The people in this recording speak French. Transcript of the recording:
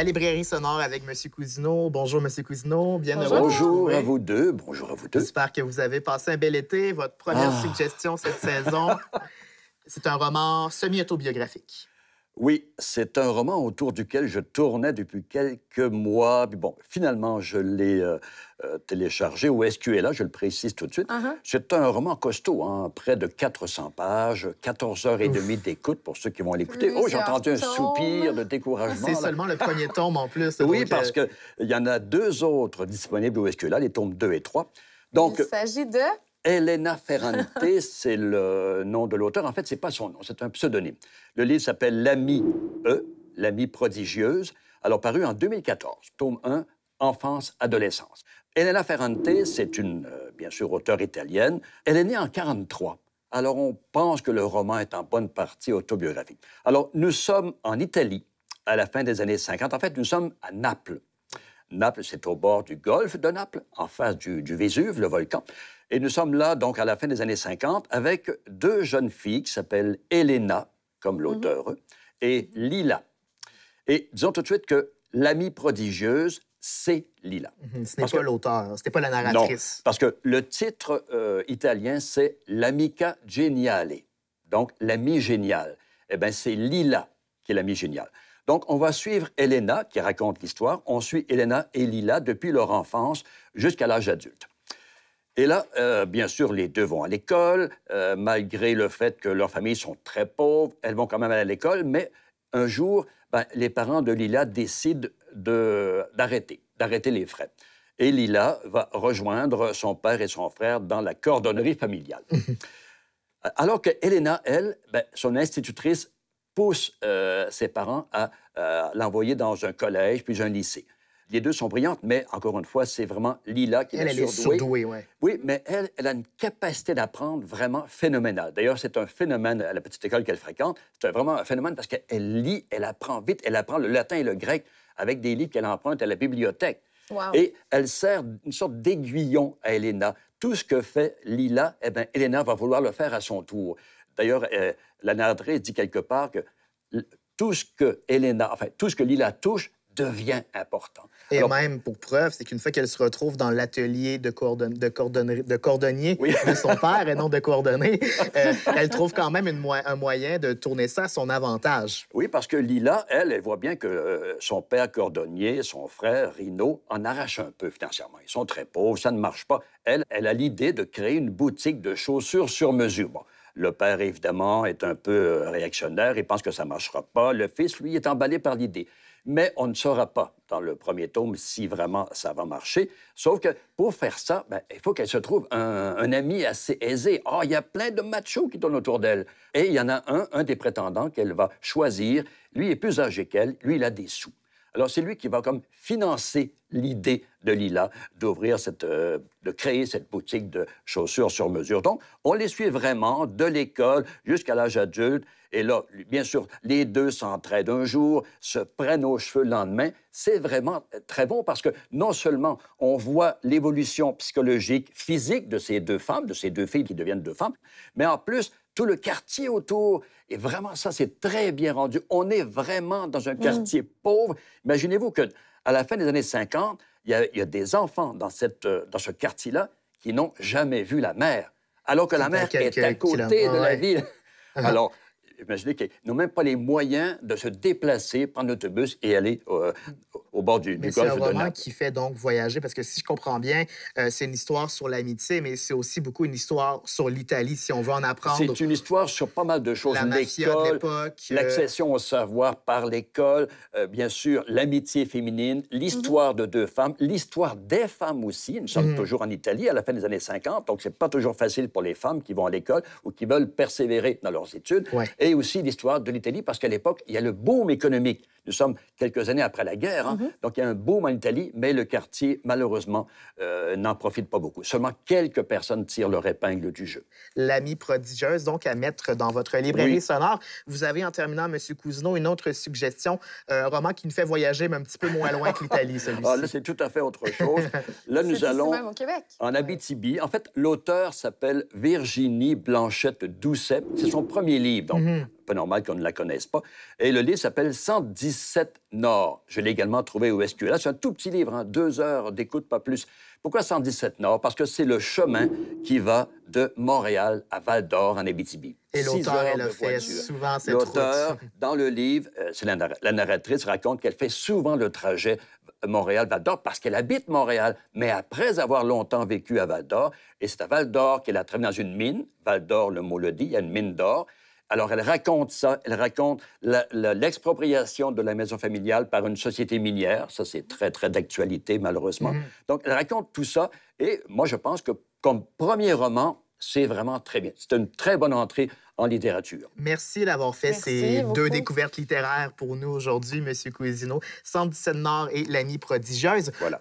la librairie sonore avec M. Cousineau. Bonjour, M. Cousineau. Bien Bonjour, à vous deux. Bonjour à vous deux. J'espère que vous avez passé un bel été. Votre première ah. suggestion cette saison, c'est un roman semi-autobiographique. Oui, c'est un roman autour duquel je tournais depuis quelques mois. Puis bon, finalement, je l'ai euh, euh, téléchargé au SQLA, je le précise tout de suite. Uh-huh. C'est un roman costaud, hein, près de 400 pages, 14 heures et demie d'écoute pour ceux qui vont l'écouter. Oh, j'ai entendu un soupir de découragement. C'est seulement le premier tome en plus. Oui, euh, parce qu'il y en a deux autres disponibles au SQLA, les tomes 2 et 3. Donc, Il s'agit de Elena Ferrante, c'est le nom de l'auteur. En fait, c'est pas son nom, c'est un pseudonyme. Le livre s'appelle L'ami E, l'ami prodigieuse. Alors, paru en 2014, tome 1, Enfance, adolescence. Elena Ferrante, c'est une, euh, bien sûr, auteure italienne. Elle est née en 43. Alors, on pense que le roman est en bonne partie autobiographique. Alors, nous sommes en Italie à la fin des années 50. En fait, nous sommes à Naples. Naples, c'est au bord du golfe de Naples, en face du, Vésuve, le volcan. Et nous sommes là, donc, à la fin des années 50, avec deux jeunes filles qui s'appellent Elena, comme mhm. l'auteur, et Lila. Et disons tout de suite que l'amie prodigieuse, c'est Lila. Mhm, ce n'est pas l'auteur, ce n'est pas la narratrice. Non, parce que le titre euh, italien, c'est L'amica geniale, donc l'ami géniale. Eh bien, c'est Lila qui est l'amie géniale. Donc, on va suivre Elena, qui raconte l'histoire. On suit Elena et Lila depuis leur enfance jusqu'à l'âge adulte. Et là, euh, bien sûr, les deux vont à l'école, euh, malgré le fait que leurs familles sont très pauvres, elles vont quand même aller à l'école, mais un jour, ben, les parents de Lila décident d'arrêter, d'arrêter les frais. Et Lila va rejoindre son père et son frère dans la cordonnerie familiale. Alors que Elena, elle, ben, son institutrice, pousse euh, ses parents à, euh, l'envoyer dans un collège puis un lycée. Les deux sont brillantes, mais encore une fois, c'est vraiment Lila qui est elle Est Oui, mais elle, elle a une capacité d'apprendre vraiment phénoménale. D'ailleurs, c'est un phénomène à la petite école qu'elle fréquente. C'est vraiment un phénomène parce qu'elle lit, elle apprend vite, elle apprend le latin et le grec avec des livres qu'elle emprunte à la bibliothèque. Et elle sert une sorte d'aiguillon à Elena. Tout ce que fait Lila, eh bien, Elena va vouloir le faire à son tour. D'ailleurs, euh, la narratrice dit quelque part que tout ce que enfin, tout ce que Lila touche devient important. Et même pour preuve, c'est qu'une fois qu'elle se retrouve dans l'atelier de, cordonnier de son père et non de cordonnier, euh, elle trouve quand même un moyen de tourner ça à son avantage. Oui, parce que Lila, elle, elle voit bien que euh, son père cordonnier, son frère Rino, en arrache un peu financièrement. Ils sont très pauvres, ça ne marche pas. Elle, elle a l'idée de créer une boutique de chaussures sur mesure. Le père, évidemment, est un peu euh, réactionnaire Il pense que ça ne marchera pas. Le fils, lui, est emballé par l'idée. Mais on ne saura pas dans le premier tome si vraiment ça va marcher. Sauf que pour faire ça, ben, il faut qu'elle se trouve un, ami assez aisé. Oh, il y a plein de machos qui tournent autour d'elle. Et il y en a un, un des prétendants qu'elle va choisir. Lui est plus âgé qu'elle. Lui, il a des sous. Alors, c'est lui qui va comme financer l'idée de Lila d'ouvrir cette, euh, de créer cette boutique de chaussures sur mesure. Donc, on les suit vraiment de l'école jusqu'à l'âge adulte. Et là, bien sûr, les deux s'entraident un jour, se prennent aux cheveux le lendemain. C'est vraiment très bon parce que non seulement on voit l'évolution psychologique, physique de ces deux femmes, de ces deux filles qui deviennent deux femmes, mais en plus, tout le quartier autour. Et vraiment, ça, c'est très bien rendu. On est vraiment dans un mm. quartier pauvre. Imaginez-vous que à la fin des années 50, il y a, des enfants dans, cette, euh, dans ce quartier-là qui n'ont jamais vu la mer, alors que la mer est à côté de la ville. Uh-huh. alors, imaginez qu'ils n'ont même pas les moyens de se déplacer, prendre l'autobus et aller euh, c'est un roman qui fait donc voyager, parce que si je comprends bien, euh, c'est une histoire sur l'amitié, mais c'est aussi beaucoup une histoire sur l'Italie, si on veut en apprendre. C'est une histoire sur pas mal de choses. L'école, euh, L'accession au savoir par l'école, euh, bien sûr, l'amitié féminine, l'histoire de deux femmes, l'histoire des femmes aussi. Nous sommes mhm. toujours en Italie à la fin des années 50, donc c'est pas toujours facile pour les femmes qui vont à l'école ou qui veulent persévérer dans leurs études. Et aussi l'histoire de l'Italie, parce qu'à l'époque, il y a le boom économique. Nous sommes quelques années après la guerre. Hein. Mhm. Donc, il y a un boom en Italie, mais le quartier, malheureusement, euh, n'en profite pas beaucoup. Seulement quelques personnes tirent leur épingle du jeu. L'ami prodigieuse, donc, à mettre dans votre librairie sonore. Vous avez, en terminant, M. Cousineau, une autre suggestion, euh, un roman qui nous fait voyager, mais un petit peu moins loin que l'Italie, celui-ci. Ah, là, c'est tout à fait autre chose. Là, nous allons... au Québec. En Abitibi. En fait, l'auteur s'appelle Virginie Blanchette Doucet. C'est son premier livre, donc... Mhm normal qu'on ne la connaisse pas. Et le livre s'appelle 117 Nord. Je l'ai également trouvé au SQL C'est un tout petit livre, hein. deux heures d'écoute, pas plus. Pourquoi 117 Nord? Parce que c'est le chemin qui va de Montréal à Val d'Or en Abitibi. Et l'auteur, elle fait voiture. souvent cette L'auteur, dans le livre, euh, c'est la, la, narratrice raconte qu'elle fait souvent le trajet euh, Montréal-Val d'Or parce qu'elle habite Montréal, mais après avoir longtemps vécu à Val d'Or, et c'est à Val d'Or qu'elle a travaillé dans une mine. Val d'Or, le mot le dit, il y a une mine d'or. Alors, elle raconte ça, elle raconte l'expropriation de la maison familiale par une société minière. Ça, c'est très, très d'actualité, malheureusement. Mhm. Donc, elle raconte tout ça. Et moi, je pense que comme premier roman, c'est vraiment très bien. C'est une très bonne entrée en littérature. Merci d'avoir fait ces deux découvertes littéraires pour nous aujourd'hui, M. Cuisino. 117 Nord et l'ami prodigieuse. Voilà.